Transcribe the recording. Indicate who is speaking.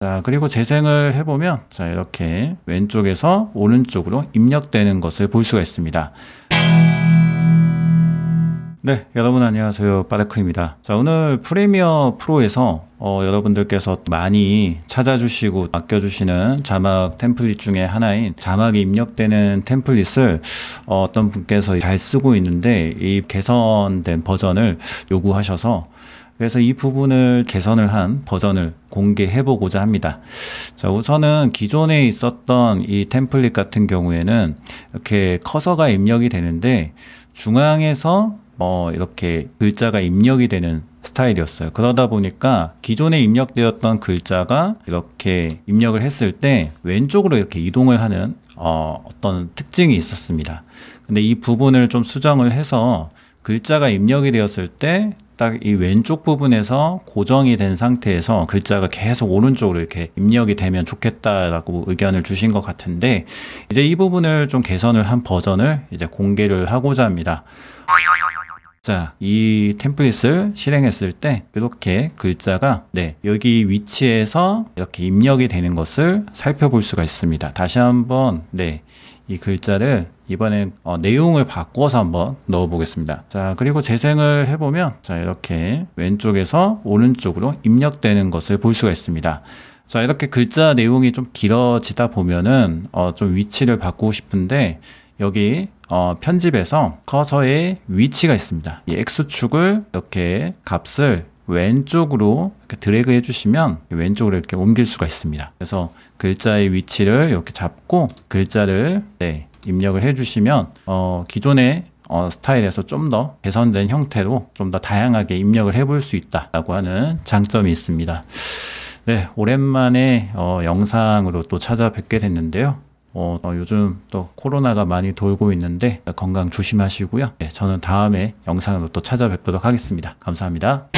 Speaker 1: 자 그리고 재생을 해보면 자 이렇게 왼쪽에서 오른쪽으로 입력되는 것을 볼 수가 있습니다 네 여러분 안녕하세요 빠르크입니다 자 오늘 프리미어 프로에서 어, 여러분들께서 많이 찾아주시고 맡겨주시는 자막 템플릿 중에 하나인 자막이 입력되는 템플릿을 어, 떤 분께서 잘 쓰고 있는데 이 개선된 버전을 요구하셔서 그래서 이 부분을 개선을 한 버전을 공개해 보고자 합니다. 자, 우선은 기존에 있었던 이 템플릿 같은 경우에는 이렇게 커서가 입력이 되는데 중앙에서 뭐 이렇게 글자가 입력이 되는 스타일이었어요. 그러다 보니까 기존에 입력되었던 글자가 이렇게 입력을 했을 때 왼쪽으로 이렇게 이동을 하는 어, 어떤 특징이 있었습니다. 근데 이 부분을 좀 수정을 해서 글자가 입력이 되었을 때 딱이 왼쪽 부분에서 고정이 된 상태에서 글자가 계속 오른쪽으로 이렇게 입력이 되면 좋겠다라고 의견을 주신 것 같은데 이제 이 부분을 좀 개선을 한 버전을 이제 공개를 하고자 합니다. 자, 이 템플릿을 실행했을 때 이렇게 글자가 네, 여기 위치에서 이렇게 입력이 되는 것을 살펴볼 수가 있습니다. 다시 한번 네, 이 글자를 이번엔 어, 내용을 바꿔서 한번 넣어 보겠습니다 자 그리고 재생을 해보면 자 이렇게 왼쪽에서 오른쪽으로 입력되는 것을 볼 수가 있습니다 자 이렇게 글자 내용이 좀 길어지다 보면은 어, 좀 위치를 바꾸고 싶은데 여기 어, 편집에서 커서의 위치가 있습니다 이 X축을 이렇게 값을 왼쪽으로 이렇게 드래그 해주시면 왼쪽으로 이렇게 옮길 수가 있습니다. 그래서 글자의 위치를 이렇게 잡고 글자를 네, 입력을 해주시면 어, 기존의 어, 스타일에서 좀 더 개선된 형태로 좀 더 다양하게 입력을 해 볼 수 있다라고 하는 장점이 있습니다. 네, 오랜만에 어, 영상으로 또 찾아뵙게 됐는데요. 어, 어, 요즘 또 코로나가 많이 돌고 있는데 건강 조심하시고요. 네, 저는 다음에 영상으로 또 찾아뵙도록 하겠습니다. 감사합니다.